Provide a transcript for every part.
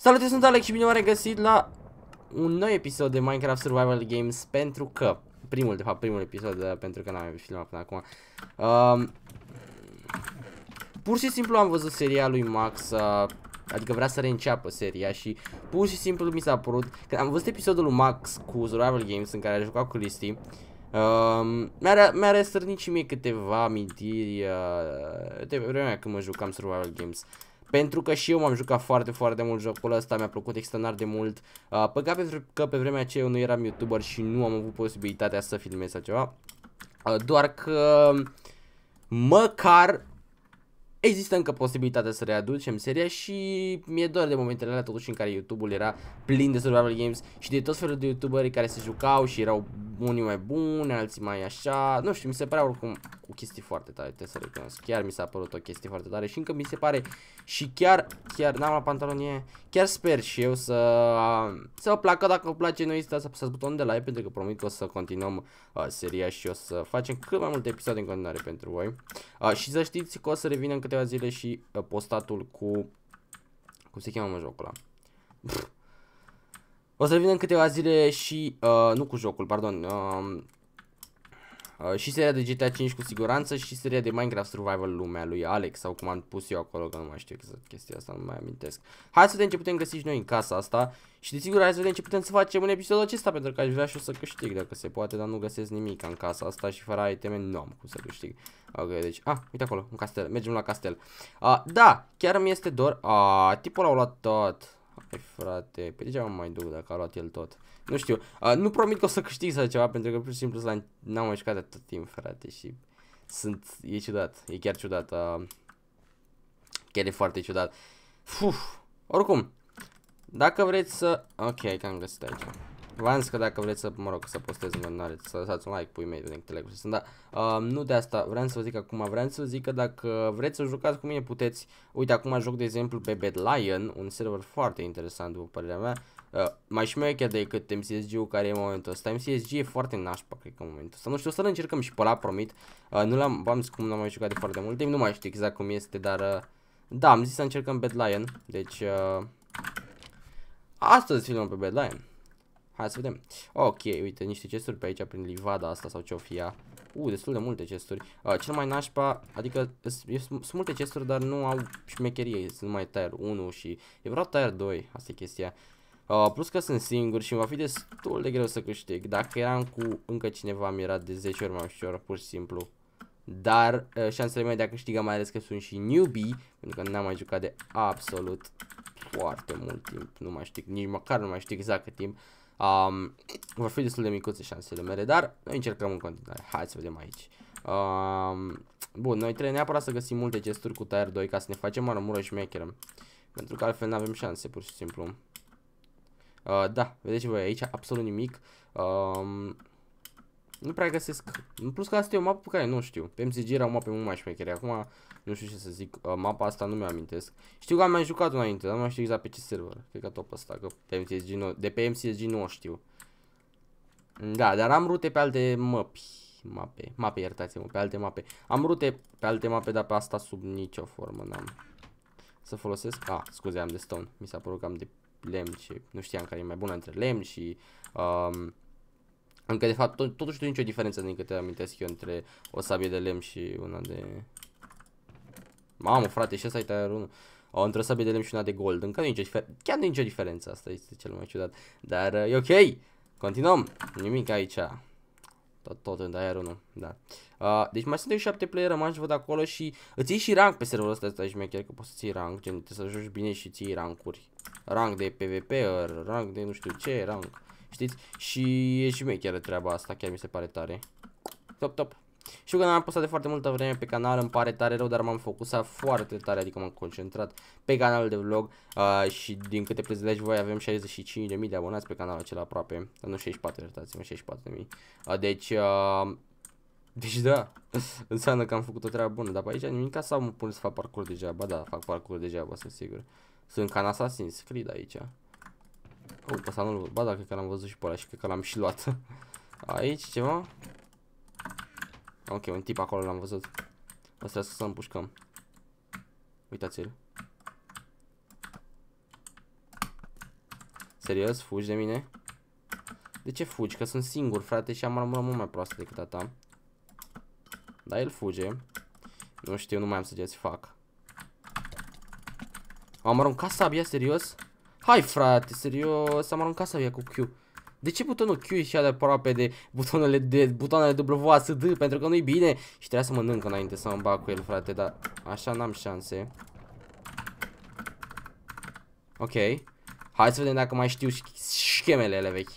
Salut, eu sunt Alex și bine v-am regăsit la un nou episod de Minecraft Survival Games pentru că, primul de fapt, primul episod, pentru că n-am filmat până acum. Um, pur și simplu am văzut seria lui Max, uh, adică vrea să reînceapă seria și pur și simplu mi s-a părut, când am văzut episodul lui Max cu Survival Games în care a jucat cu Listy, Um, mi-a mi și mie câteva amintiri uh, de vremea când mă jucam Survival Games pentru că și eu m-am jucat foarte, foarte mult jocul ăsta, mi-a plăcut extraordinar de mult. Ah, păcat pentru că pe vremea aceea eu nu eram YouTuber și nu am avut posibilitatea să filmez sau ceva. Ah, doar că măcar Există încă posibilitatea să readucem seria și mi-e doar de momentele alea totuși în care YouTube-ul era plin de survival games și de tot felul de YouTuberi care se jucau și erau unii mai buni, alții mai așa, nu știu, mi se părea oricum o chestie foarte tare, trebuie să recunosc, chiar mi s-a părut o chestie foarte tare și încă mi se pare și chiar, chiar n-am la pantalonie, Chiar sper și eu să, să vă placă, dacă vă place noi să apăsați butonul de like pentru că promit că o să continuăm uh, seria și o să facem cât mai multe episoade în continuare pentru voi. Uh, și să știți că o să revină în câteva zile și uh, postatul cu... Cum se cheamă jocul ăla? Pff. O să revină în câteva zile și... Uh, nu cu jocul, pardon. Uh, Uh, și seria de GTA 5 cu siguranță și seria de Minecraft Survival lumea lui Alex sau cum am pus eu acolo, că nu mai știu exact chestia asta, nu mai amintesc. Hai să vedem ce putem găsi și noi în casa asta și desigur hai să vedem ce putem să facem în episodul acesta pentru că aș vrea și eu să câștig dacă se poate, dar nu găsesc nimic în casa asta și fără iteme nu am cum să câștig. Ok, deci, ah, uite acolo, un castel, mergem la castel. Uh, da, chiar mi este dor, ah, tipul l-au luat tot. Hai păi, frate, pe ce mă mai duc dacă a luat el tot. Nu știu, uh, nu promit că o să câștig sau ceva, pentru că pur și simplu n-am mai jucat atât timp, frate, și sunt, e ciudat, e chiar ciudat, uh, chiar e foarte ciudat. Fuf, oricum, dacă vreți să... Ok, că am găsit aici. V-am zis că dacă vreți să, mă rog, să postez în continuare, să lăsați un like, pui mei, link, telegram, sunt, da. Uh, nu de asta, vreau să vă zic acum, vreau să vă zic că dacă vreți să jucați cu mine puteți, uite acum joc de exemplu pe Bad Lion, un server foarte interesant după părerea mea, Uh, mai chiar decât MCSG-ul care e în momentul ăsta. MCSG e foarte nașpa, cred că în momentul ăsta. Nu știu, o să-l încercăm și pe ăla, promit. Uh, nu l-am, v-am zis cum n-am mai jucat de foarte mult timp, nu mai știu exact cum este, dar... Uh, da, am zis să încercăm Bad Lion, deci... Uh, astăzi filmăm pe Bad Lion. Hai să vedem. Ok, uite, niște chesturi pe aici, prin livada asta sau ce-o fie. U, Uh, destul de multe chesturi. Uh, cel mai nașpa, adică sunt multe chesturi, dar nu au șmecherie. Sunt numai tier 1 și eu vreau tier 2, asta e chestia. Uh, plus că sunt singur și va fi destul de greu să câștig. Dacă eram cu încă cineva, mi era de 10 ori mai ușor, pur și simplu. Dar uh, șansele mele de a câștiga, mai ales că sunt și newbie, pentru că n-am mai jucat de absolut foarte mult timp. Nu mai știu, nici măcar nu mai știu exact cât timp. Uh, Um, vor fi destul de micuțe șansele mele, dar noi încercăm în continuare. Hai să vedem aici. Um, bun, noi trebuie neapărat să găsim multe gesturi cu tier 2 ca să ne facem armură și mecheră. Pentru că altfel nu avem șanse, pur și simplu. Uh, da, vedeți voi aici, absolut nimic. Um, nu prea găsesc. În plus că asta e o mapă pe care nu știu. Pe MCG era o mapă mult mai șmechere. Acum nu știu ce să zic, uh, mapa asta nu mi-amintesc. Știu că am mai jucat înainte, dar nu mai știu exact pe ce server. Cred că top ăsta, că pe MCSG nu, de pe MCSG nu o știu. Da, dar am rute pe alte mapi. Mape, mape, iertați-mă, pe alte mape. Am rute pe alte mape, dar pe asta sub nicio formă n-am. Să folosesc, ah, scuze, am de stone. Mi s-a părut că am de lemn și nu știam care e mai bună între lemn și... Um, încă de fapt, tot, totuși nu nicio diferență din câte amintesc eu între o sabie de lemn și una de Mamă, frate, și ăsta e tire 1. O, între sabie de lemn și una de gold. Încă nicio, chiar nu nicio diferență. Asta este cel mai ciudat. Dar uh, e ok. Continuăm. Nimic aici. Tot, tot în Dire 1. Da. Uh, deci mai sunt 7 player rămași, văd acolo și îți iei și rank pe serverul ăsta, ăsta și chiar că poți să ții rank, gen trebuie să joci bine și ții rankuri. Rank de PvP, rank de nu știu ce, rank. Știți? Și e și mai chiar treaba asta, chiar mi se pare tare. Top, top. Știu că n-am postat de foarte multă vreme pe canal, îmi pare tare rău, dar m-am focusat foarte tare, adică m-am concentrat pe canalul de vlog uh, și din câte prezilegi voi avem 65.000 de abonați pe canalul acela aproape, nu 64, iertați-mă, 64.000. Uh, deci, uh, deci da, înseamnă că am făcut o treabă bună, dar pe aici nimic să mă pun să fac parcurs deja ba da, fac parcurs degeaba, sunt sigur. Sunt ca în Assassin's Creed aici. Uh, pe ăsta nu-l văd, ba da, cred că l-am văzut și pe ăla și cred că l-am și luat. Aici ceva? Ok, un tip acolo l-am văzut. Asta să împușcăm. Uitați-l. Serios? Fugi de mine? De ce fugi? Că sunt singur, frate, și am rămas mult mai proastă decât a ta. Dar el fuge. Nu știu, nu mai am să ce-ți fac. Am aruncat sabia, serios? Hai, frate, serios, am aruncat sabia cu Q. De ce butonul Q e așa de aproape de butonele de butoanele WASD? Pentru că nu-i bine și trebuia să mănânc înainte să mă bag cu el, frate, dar așa n-am șanse. Ok. Hai să vedem dacă mai știu schemele ele vechi.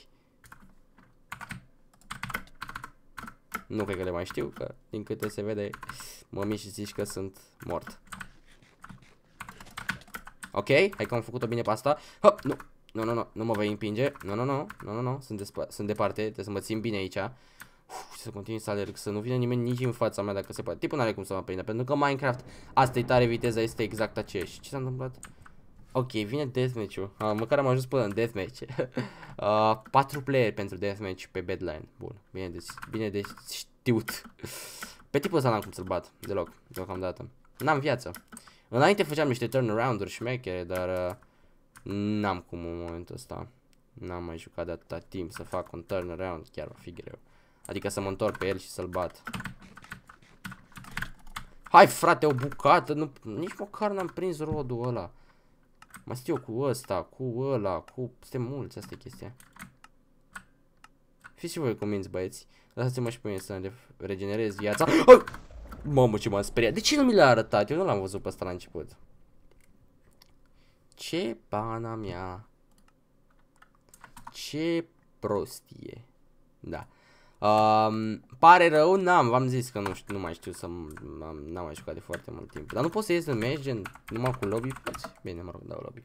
Nu cred că le mai știu, că din câte se vede, mă și zici că sunt mort. Ok, hai că am făcut-o bine pe asta. Hop, nu, nu, nu, nu, nu mă vei împinge. Nu, nu, nu, nu, nu, nu, sunt, sunt departe, trebuie să mă țin bine aici. Uf, să continui să alerg, să nu vină nimeni nici în fața mea dacă se poate. Tipul n-are cum să mă prindă, pentru că Minecraft, asta e tare, viteza este exact aceeași. Ce s-a întâmplat? Ok, vine deathmatch-ul. Ah, măcar am ajuns până în deathmatch. uh, ah, 4 player pentru deathmatch pe bedline. Bun, bine de, deci, bine de știut. pe tipul ăsta n-am cum să-l bat, deloc, deocamdată. N-am viață. Înainte făceam niște turnaround-uri și dar... Uh, N-am cum în momentul ăsta. N-am mai jucat de atâta timp să fac un turnaround, chiar va fi greu. Adică să mă întorc pe el și să-l bat. Hai frate, o bucată, nu, nici măcar n-am prins rodul ăla. Mă stiu cu ăsta, cu ăla, cu... Suntem mulți, asta e chestia. Fiți și voi minți, băieți. Lăsați-mă și pe mine să ne regenerez viața. Oh! Mamă, ce m-am speriat. De ce nu mi l-a arătat? Eu nu l-am văzut pe ăsta la început. Ce pana mea. Ce prostie. Da. Um, pare rău, n-am, v-am zis că nu, știu, nu mai știu să n-am mai jucat de foarte mult timp. Dar nu pot să ies în match, gen, numai cu lobby, poți. Bine, mă rog, dau lobby.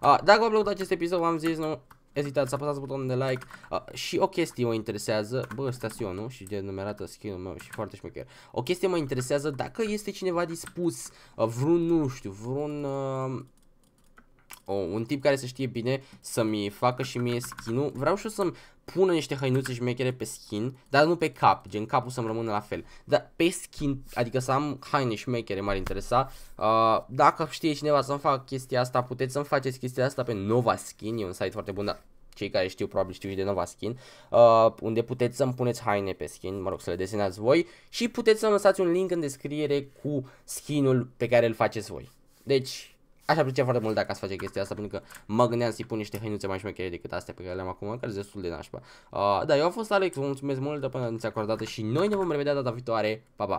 Uh, dacă v-a plăcut acest episod, v-am zis, nu ezitați să apăsați butonul de like uh, și o chestie mă interesează, bă, nu? și de numerată skin-ul meu și foarte șmecher. O chestie mă interesează dacă este cineva dispus, uh, vreun, nu știu, vreun... Uh, o, un tip care să știe bine să-mi facă și mie skin-ul. Vreau și eu să-mi pună niște și mechere pe skin, dar nu pe cap, gen capul să-mi rămână la fel. Dar pe skin, adică să am haine mechere m-ar interesa. Uh, dacă știe cineva să-mi fac chestia asta, puteți să-mi faceți chestia asta pe Nova Skin, e un site foarte bun, dar cei care știu probabil știu și de Nova Skin, uh, unde puteți să-mi puneți haine pe skin, mă rog să le desenați voi și puteți să-mi lăsați un link în descriere cu skinul pe care îl faceți voi. Deci, Aș aprecia foarte mult dacă ați face chestia asta, pentru că mă gândeam să-i pun niște hăinuțe mai șmechere decât astea pe care le-am acum, care sunt destul de nașpa. Uh, da, eu am fost Alex, vă mulțumesc mult ne atenția acordată și noi ne vom revedea data viitoare. Pa, pa!